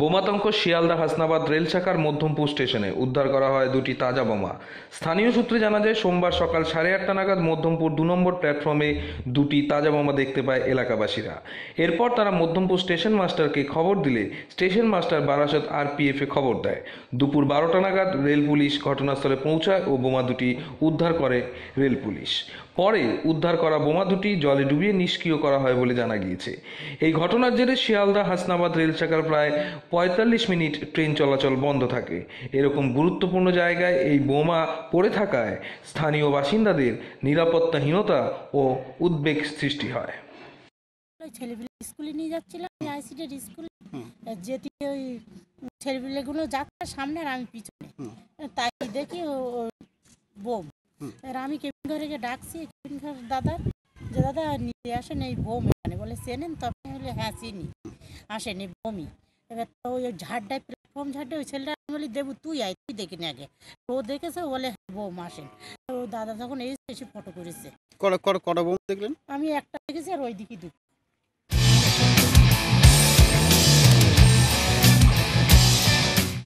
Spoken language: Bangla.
বোমাতঙ্ক শিয়ালদা হাসনাবাদ রেল শাখার মধ্যমপুর স্টেশনে উদ্ধার করা হয় দুটি তাজা বোমা স্থানীয় সূত্রে জানা যায় সোমবার সকাল সাড়ে আটটা নাগাদ মধ্যমপুর দু নম্বর প্ল্যাটফর্মে দুটি তাজা বোমা দেখতে পায় এলাকাবাসীরা এরপর তারা মধ্যমপুর স্টেশন মাস্টারকে খবর দিলে স্টেশন মাস্টার বারাসত আরপিএফে খবর দেয় দুপুর বারোটা নাগাদ রেল পুলিশ ঘটনাস্থলে পৌঁছায় ও বোমা দুটি উদ্ধার করে রেল পুলিশ পরে উদ্ধার করা বোমা দুটি জলে ডুবিয়ে নিষ্ক্রিয় করা হয় বলে জানা গিয়েছে এই ঘটনার জেরে শিয়ালদা হাসনাবাদ রেল শাখার প্রায় পঁয়তাল্লিশ মিনিট ট্রেন চলাচল বন্ধ থাকে এরকম গুরুত্বপূর্ণ জায়গায় এই বোমা পড়ে থাকায় স্থানীয় বাসিন্দাদের নিরাপত্তাহীনতা ও উদ্বেগ সৃষ্টি হয় ছেলেপিলে স্কুলে নিয়ে যাচ্ছিলাম আইসিডের স্কুলে যেতে ওই ছেলেপিলেগুলো যাচ্ছে সামনে আর আমি পিছনে তাই দেখি বোম আর আমি কেবিন ঘরে ডাকছি কেবিন ঘর দাদার যে দাদা নিয়ে আসেন এই বোম এখানে বলে চেনেন তবে হলে হ্যাঁ চিনি আসেনি বমি এবার তো ওই ঝাড়টায় প্ল্যাটফর্ম ঝাড়টা ওই ছেলেটা আমি বলি দেবু তুই আয় তুই দেখি না আগে ও দেখেছে বলে হ্যাঁ, বউ মাসেন ও দাদা তখন এই এসে ফটো করেছে কটা বউ দেখলেন আমি একটা দেখেছি আর ওই দিকে দুটো